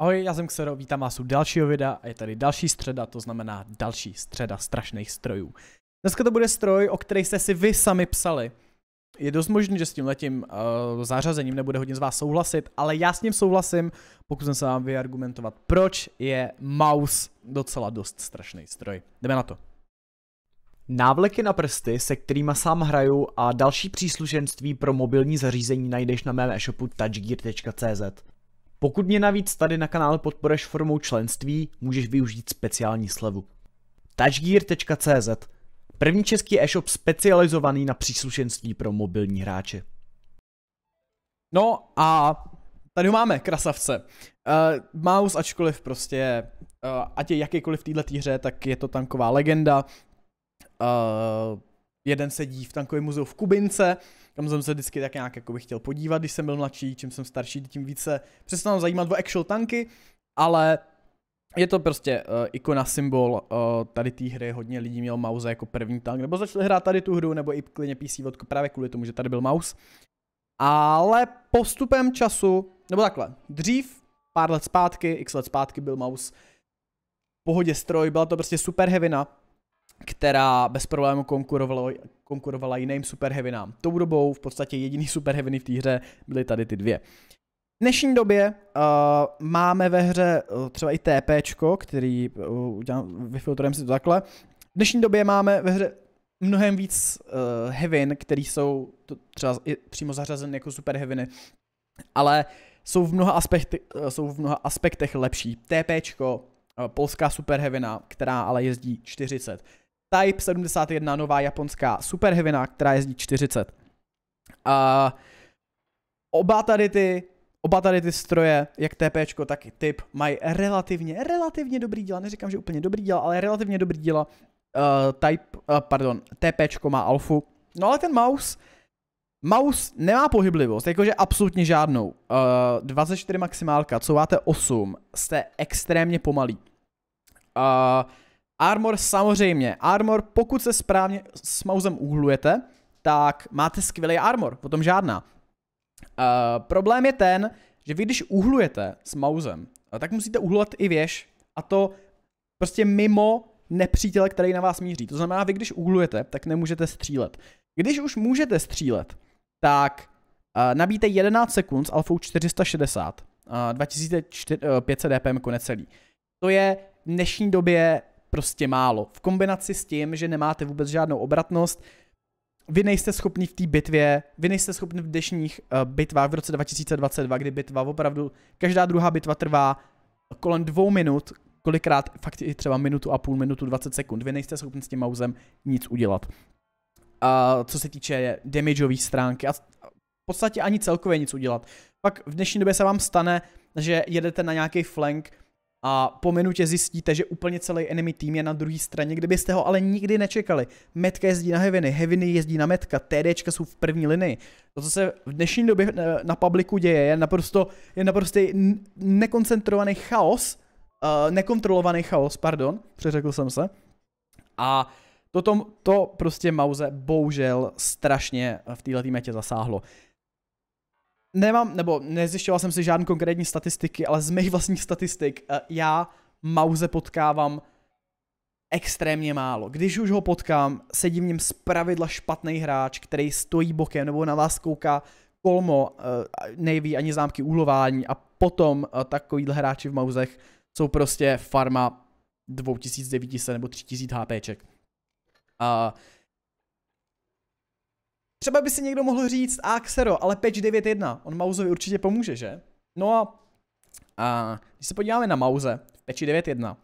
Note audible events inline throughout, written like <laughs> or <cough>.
Ahoj, já jsem Xero, vítám vás u dalšího videa a je tady další středa, to znamená další středa strašných strojů. Dneska to bude stroj, o který jste si vy sami psali. Je dost možné, že s tím letím uh, zařazením nebude hodně z vás souhlasit, ale já s ním souhlasím, pokud jsem se vám vyargumentovat, proč je mouse docela dost strašný stroj. Jdeme na to. Návleky na prsty, se kterými sám hraju a další příslušenství pro mobilní zařízení najdeš na mém e-shopu touchgear.cz. Pokud mě navíc tady na kanále podporeš formou členství, můžeš využít speciální slevu. Touchgear.cz První český e-shop specializovaný na příslušenství pro mobilní hráče. No a tady ho máme, krasavce. Uh, mouse, ačkoliv prostě, uh, ať je jakýkoliv v této hře, tak je to tanková legenda. Uh, Jeden sedí v tankovém muzeu v Kubince, tam jsem se vždycky tak nějak jako bych chtěl podívat, když jsem byl mladší, čím jsem starší, tím více přestanu zajímat o actual tanky, ale je to prostě uh, ikona, symbol uh, tady té hry, hodně lidí měl mouse jako první tank, nebo začali hrát tady tu hru, nebo i klidně PC vodku právě kvůli tomu, že tady byl mouse. Ale postupem času, nebo takhle, dřív, pár let zpátky, x let zpátky byl mouse pohodě stroj, byla to prostě super hevina, která bez problému konkurovala, konkurovala jiným superhevinám. Tou dobou v podstatě jediný <laughs> superheviny v té hře byly tady ty dvě. V dnešní době uh, máme ve hře uh, třeba i TP, který uh, vyfiltrujeme si to takhle. V dnešní době máme ve hře mnohem víc uh, hevin, které jsou to třeba i přímo zařazeny jako superheviny, ale jsou v mnoha, aspekty, uh, jsou v mnoha aspektech lepší. TP, uh, polská superhevina, která ale jezdí 40. Type 71, nová japonská superhevina, která jezdí 40. A oba tady ty Oba tady ty stroje, jak TP, tak i typ, mají relativně, relativně dobrý díla, neříkám, že úplně dobrý díla, ale relativně dobrý díla. Uh, type, uh, pardon, TP má alfu. No ale ten mouse, mouse nemá pohyblivost, jakože absolutně žádnou. Uh, eh, 24 maximálka, co máte 8, jste extrémně pomalý. Uh, Armor samozřejmě. Armor, pokud se správně s mouzem uhlujete, tak máte skvělý armor, o tom žádná. Uh, problém je ten, že vy když uhlujete s mouzem, eh, tak musíte uhlovat i věž a to prostě mimo nepřítele, který na vás míří. To znamená, vy když uhlujete, tak nemůžete střílet. Když už můžete střílet, tak uh, nabíte 11 sekund s alfou 460, uh, 2500 dpm necelý. To je v dnešní době prostě málo. V kombinaci s tím, že nemáte vůbec žádnou obratnost, vy nejste schopni v té bitvě, vy nejste schopni v dnešních eh, bitvách v roce 2022, kdy bitva opravdu, každá druhá bitva trvá kolem dvou minut, kolikrát fakt i třeba minutu a půl, minutu 20 sekund. Vy nejste schopni s tím mauzem nic udělat. A co se týče damageové stránky a v podstatě ani celkově nic udělat. Pak v dnešní době se vám stane, že jedete na nějaký flank, a po minutě zjistíte, že úplně celý enemy tým je na druhé straně, kdybyste ho ale nikdy nečekali. Metka jezdí na Heaviny, Heaviny jezdí na Metka, TDčka jsou v první linii. To, co se v dnešní době eh, na publiku děje, je naprosto, je naprosto nekoncentrovaný chaos, uh, nekontrolovaný chaos, pardon, přeřekl jsem se. A to, tom, to prostě Mauze bohužel strašně v této metě zasáhlo nemám, nebo nezjišťoval jsem si žádné konkrétní statistiky, ale z mých vlastních statistik eh, já Mauze potkávám extrémně málo. Když už ho potkám, sedí v něm pravidla špatný hráč, který stojí bokem nebo na vás kouká kolmo, eh, neví ani zámky úhlování a potom eh, takovýhle hráči v Mauzech jsou prostě farma 2900 nebo 3000 HPček. A Třeba by si někdo mohl říct, a Xero, ale patch 9.1, on Mausovi určitě pomůže, že? No a, a když se podíváme na Mauze v patchi 9.1,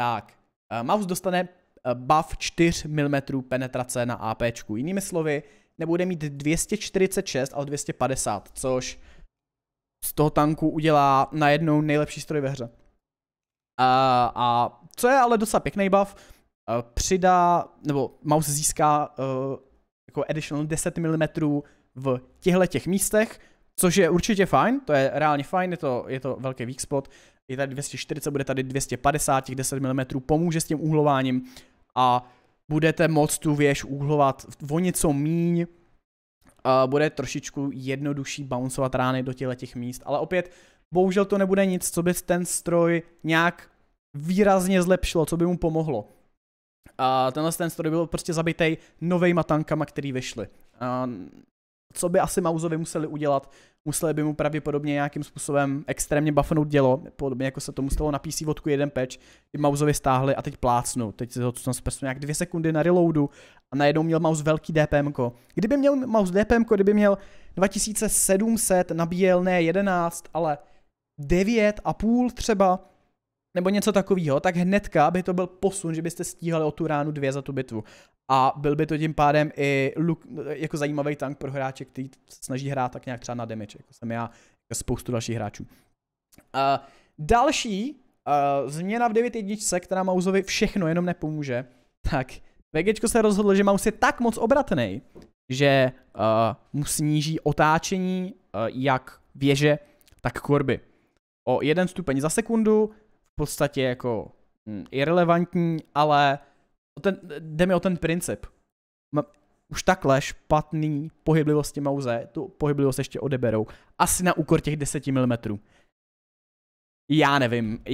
tak uh, Maus dostane eh, buff 4 mm penetrace na AP. Jinými slovy, nebude mít 246, ale 250, což z toho tanku udělá najednou nejlepší stroj ve hře. A, a co je ale docela pěkný buff, eh, přidá, nebo mouse získá uh, jako additional 10 mm v těchto těch místech, což je určitě fajn, to je reálně fajn, je to, je to velký weak spot, je tady 240, bude tady 250, těch 10 mm pomůže s tím úhlováním a budete moct tu věž úhlovat o něco míň, a bude trošičku jednodušší bouncovat rány do těchto těch míst, ale opět, bohužel to nebude nic, co by ten stroj nějak výrazně zlepšilo, co by mu pomohlo. A tenhle ten story byl prostě zabitej novejma tankama, který vyšly. A co by asi Mausovi museli udělat? Museli by mu pravděpodobně nějakým způsobem extrémně buffnout dělo, podobně jako se tomu stalo na PC vodku jeden patch, kdy Mausovi stáhli a teď plácnou. Teď se ho tam prstu nějak dvě sekundy na reloadu a najednou měl Maus velký DPM. -ko. Kdyby měl Maus DPM, kdyby měl 2700, nabíjel ne 11, ale 9,5 třeba, nebo něco takového, tak hnedka by to byl posun, že byste stíhali o tu ránu dvě za tu bitvu. A byl by to tím pádem i look, jako zajímavý tank pro hráče, který snaží hrát tak nějak třeba na damage, jako jsem já, jako spoustu dalších hráčů. Uh, další uh, změna v jedničce, která Mausovi všechno jenom nepomůže, tak VG se rozhodl, že Maus je tak moc obratný, že uh, mu sníží otáčení uh, jak věže, tak korby. O jeden stupeň za sekundu, podstatě jako mm, irrelevantní, ale ten, jde mi o ten princip. Už takhle špatný pohyblivosti mouse, tu pohyblivost ještě odeberou. Asi na úkor těch 10 mm. Já nevím.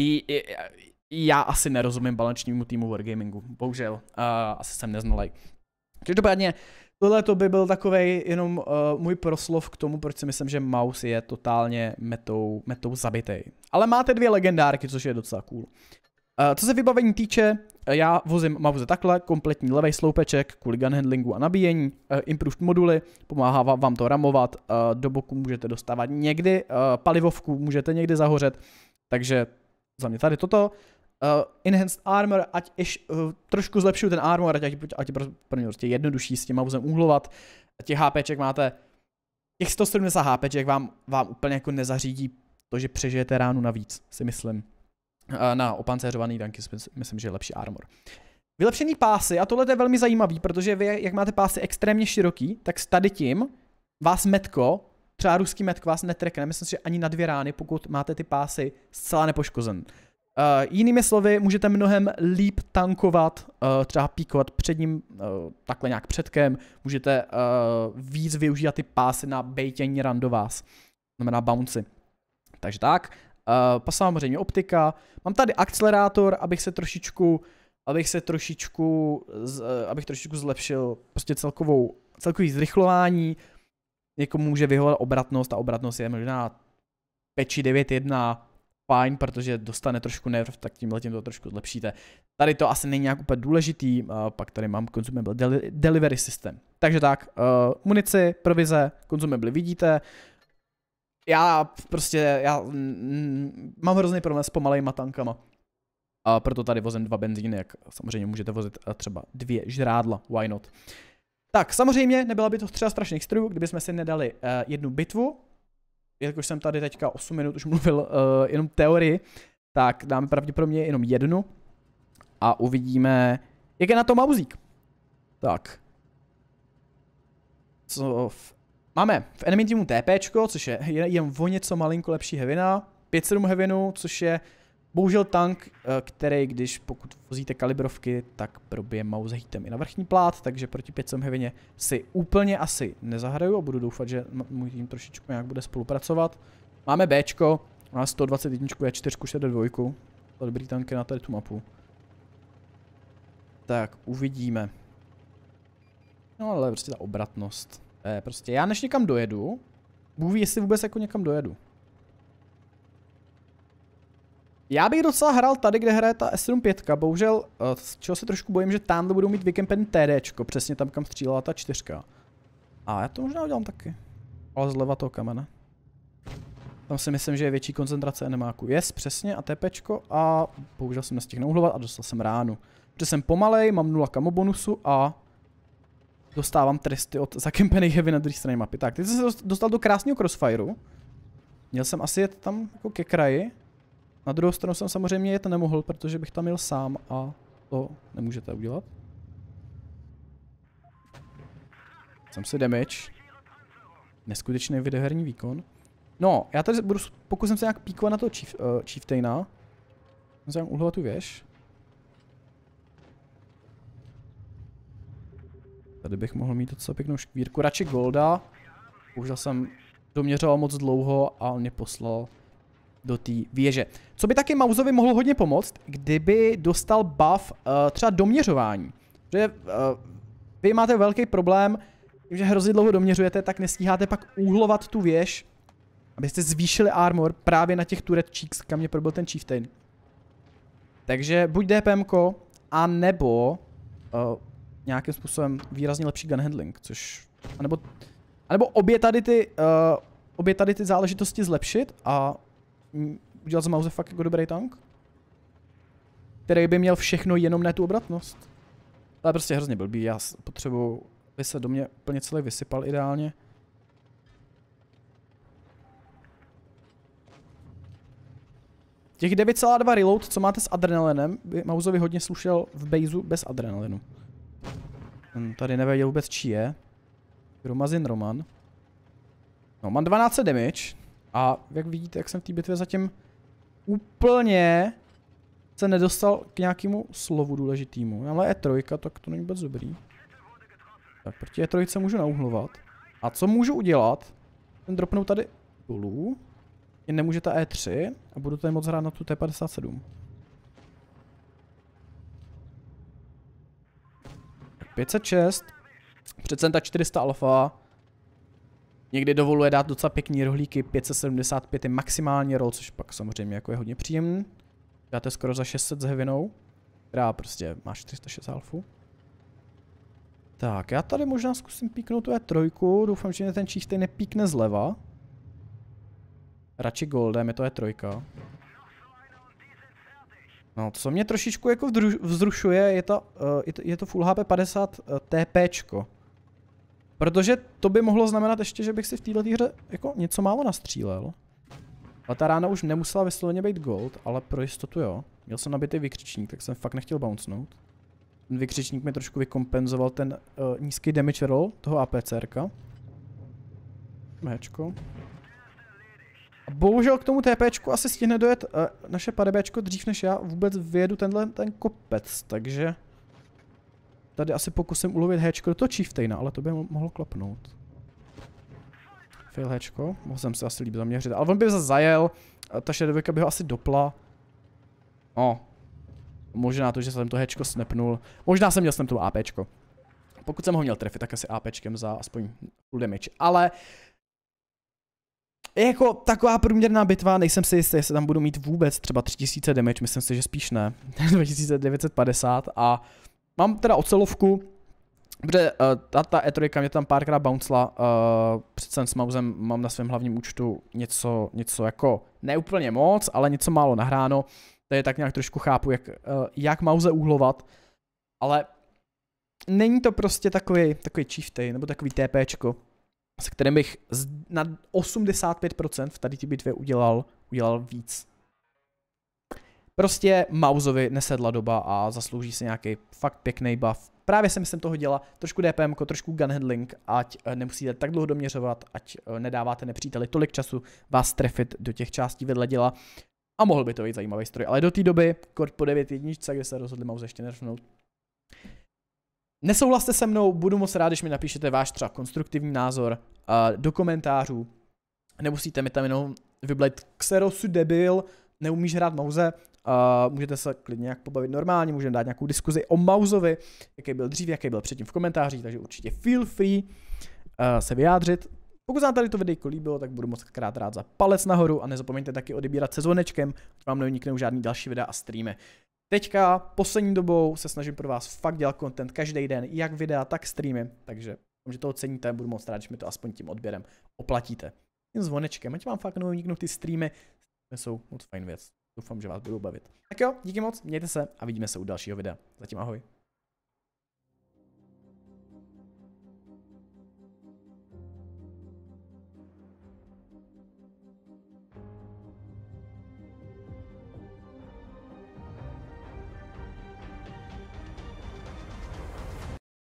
Já asi nerozumím balančnímu týmu Wargamingu. Bohužel. Uh, asi jsem neznalý. Každopádně tohle to by byl takový jenom uh, můj proslov k tomu, proč si myslím, že Mouse je totálně metou, metou zabitej. Ale máte dvě legendárky, což je docela cool. Uh, co se vybavení týče, eh, já vozím mauze takhle, kompletní levý sloupeček kvůli gun handlingu a nabíjení, uh, improved moduly, pomáhá vám to ramovat, uh, do boku můžete dostávat někdy, uh, palivovku můžete někdy zahořet, takže za mě tady toto. Uh, enhanced armor, ať ješ, uh, trošku zlepšuju ten armor, ať, ať, ať je prostě jednodušší s tím vůzem úhlovat. Těch HPček máte, těch 170 HPček vám, vám úplně jako nezařídí to, že přežijete ránu navíc, si myslím. Uh, na opancéřovaný tanky myslím, že je lepší armor. Vylepšený pásy, a tohle je velmi zajímavý, protože vy, jak máte pásy extrémně široký, tak s tady tím vás metko, třeba ruský metko vás netrekne, myslím si, že ani na dvě rány, pokud máte ty pásy zcela nepoškozen. Eh, jinými slovy, můžete mnohem líp tankovat, uh, třeba píkovat předním, uh, takhle nějak předkem, můžete uh, víc využívat ty pásy na bejtění run do vás, znamená bouncy. Takže tak, uh, samozřejmě optika, mám tady akcelerátor, abych se trošičku, abych se trošičku, z, uh, abych trošičku zlepšil prostě celkovou, celkový zrychlování, jako může vyhovat obratnost a obratnost je možná 5 či 1, fajn, protože dostane trošku nerv, tak tím letím to trošku zlepšíte. Tady to asi není nějak úplně důležitý, uh, pak tady mám consumable deli delivery system. Takže tak, uh, munici, provize, consumable vidíte, já prostě, já mm, mám hrozný problém s pomalejma tankama. A proto tady vozím dva benzíny, jak samozřejmě můžete vozit eh, třeba dvě žrádla, why not. Tak, samozřejmě nebyla by to třeba strašných strojů, kdyby jsme si nedali uh, jednu bitvu, jakož jsem tady teďka 8 minut už mluvil uh, jenom teorii, tak dáme pravděpodobně jenom jednu a uvidíme, jak je na tom Mauzík. Tak. Co v... Máme v enemy týmu TPčko, což je jen o něco malinko lepší hevina, 5-7 hevinu, což je Bohužel tank, eh, který když pokud vozíte kalibrovky, tak probije mouse hitem i na vrchní plát, takže proti 500 hevině si úplně asi nezahraju a budu doufat, že můj tým trošičku nějak bude spolupracovat. Máme B, má 121 a 4 dvojku. To dobrý tanky na tady tu mapu. Tak, uvidíme. No ale prostě ta obratnost. To je prostě, já než někam dojedu, Bůh ví, jestli vůbec jako někam dojedu. Já bych docela hrál tady, kde hraje ta S75, bohužel, eh, z čeho se trošku bojím, že tamhle budou mít vykempen TD, přesně tam, kam střílela ta čtyřka. A já to možná udělám taky. Ale zleva toho kamene. Tam si myslím, že je větší koncentrace nemáku. Yes, přesně, a TPčko a bohužel jsem nestihl uhlovat a dostal jsem ránu. Protože jsem pomalej, mám nula kamo bonusu a dostávám tresty od zakempených heavy na druhé straně mapy. Tak, teď jsem se dostal do krásného crossfireu. Měl jsem asi jet tam jako ke kraji. Na druhou stranu jsem samozřejmě jet nemohl, protože bych tam jel sám a to nemůžete udělat. Jsem si damage. Neskutečný videoherní výkon. No, já tady budu, pokusím se nějak píkovat na toho chief, uh, eh, chieftaina. Musím uhlovat tu věž. Tady bych mohl mít docela pěknou škvírku. Radši golda. Už jsem doměřoval moc dlouho a on mě poslal do té věže. Co by taky Mausovi mohlo hodně pomoct, kdyby dostal buff uh, třeba doměřování. Protože uh, eh, vy máte velký problém, že hrozně dlouho doměřujete, tak nestíháte pak úhlovat tu věž, abyste zvýšili armor právě na těch turret cheeks, kam mě probil ten chieftain. Takže buď DPMko, a nebo uh, eh, nějakým způsobem výrazně lepší gun handling, což, A nebo obě tady ty, uh, obě tady ty záležitosti zlepšit a udělat z Mauze fakt jako dobrý tank, který by měl všechno jenom ne tu obratnost. Ale prostě hrozně blbý, já potřebuju, aby se do mě úplně celý vysypal ideálně. Těch 9,2 reload, co máte s adrenalinem, by Mauzovi hodně slušel v baseu bez adrenalinu. Ten hm, tady nevěděl vůbec, čí je. Romazin Roman. No, mám 12 damage, a jak vidíte, jak jsem v té bitvě zatím úplně se nedostal k nějakému slovu důležitýmu. Ale E3, tak to není vůbec dobrý. Tak proti E3 můžu nauhlovat. A co můžu udělat? Ten dropnou tady dolů. Jen nemůže ta E3 a budu tady moc hrát na tu T57. Tak 506. Přece ta 400 alfa Někdy dovoluje dát docela pěkný rohlíky, 575 je maximální roll, což pak samozřejmě jako je hodně příjemný. Dáte skoro za 600 s hevinou, která prostě má 406 alfu. Tak, já tady možná zkusím píknout tu E3, doufám, že mě ten číchtej nepíkne zleva. Radši goldem, je to E3. No, co mě trošičku jako vzrušuje, je to, eh, je to, je to Full HP 50 eh, TPčko. Protože to by mohlo znamenat ještě, že bych si v této hře jako něco málo nastřílel. A ta rána už nemusela vysloveně být gold, ale pro jistotu jo. Měl jsem nabitý vykřičník, tak jsem fakt nechtěl bouncnout. Ten vykřičník mi trošku vykompenzoval ten uh, nízký damage roll toho APCRka. Mčko. A bohužel k tomu TPčku asi stihne dojet uh, naše padebečko dřív než já vůbec vyjedu tenhle ten kopec, takže... Tady asi pokusím ulovit Hčko, to Chieftaina, ale to by mohlo klapnout. Fail Hčko, mohl jsem se asi líp zaměřit, ale on by zase zajel, ta šedověka by ho asi dopla. O, no. možná to, že jsem to Hčko snepnul. možná jsem měl snap APčko. Pokud jsem ho měl trefit, tak asi APčkem za aspoň full damage, ale jako taková průměrná bitva, nejsem si jistý, jestli tam budu mít vůbec třeba 3000 damage, myslím si, že spíš ne. 2950 <laughs> a Mám teda ocelovku, Protože uh, ta, ta E3 mě tam párkrát bouncela, uh, eh, přece s Mausem mám na svém hlavním účtu něco, něco jako neúplně moc, ale něco málo nahráno, je tak nějak trošku chápu, jak, uh, jak Mause uhlovat, ale není to prostě takový, takový čiftej, nebo takový TPčko, se kterým bych na 85% v tady ty bitvě udělal, udělal víc. Prostě Mausovi nesedla doba a zaslouží si nějaký fakt pěkný buff. Právě jsem jsem toho dělal trošku DPM, trošku gunhandling, ať eh, nemusíte tak dlouho doměřovat, ať eh, nedáváte nepříteli tolik času vás trefit do těch částí vedle děla. A mohl by to být zajímavý stroj, ale do té doby, kort po 9 jedničce, kde se rozhodli Mouse ještě nerfnout, Nesouhlaste se mnou, budu moc rád, když mi napíšete váš třeba konstruktivní názor eh, do komentářů. Nemusíte mi tam jenom vyblet Xerosu debil, neumíš hrát mouze, Uh, můžete se klidně nějak pobavit normálně, můžeme dát nějakou diskuzi o Mauzovi, jaký byl dřív, jaký byl předtím v komentářích, takže určitě feel free uh, se vyjádřit. Pokud vám tady to videjko líbilo, tak budu moc krát rád za palec nahoru a nezapomeňte taky odebírat se zvonečkem, vám neuniknou žádný další videa a streamy. Teďka poslední dobou se snažím pro vás fakt dělat content každý den, jak videa, tak streamy, takže že to oceníte, budu moc rád, že mi to aspoň tím odběrem oplatíte. Tím zvonečkem, ať vám fakt neuniknou ty streamy, streamy jsou moc fajn věc. Doufám, že vás budou bavit. Tak jo, díky moc, mějte se a vidíme se u dalšího videa. Zatím ahoj.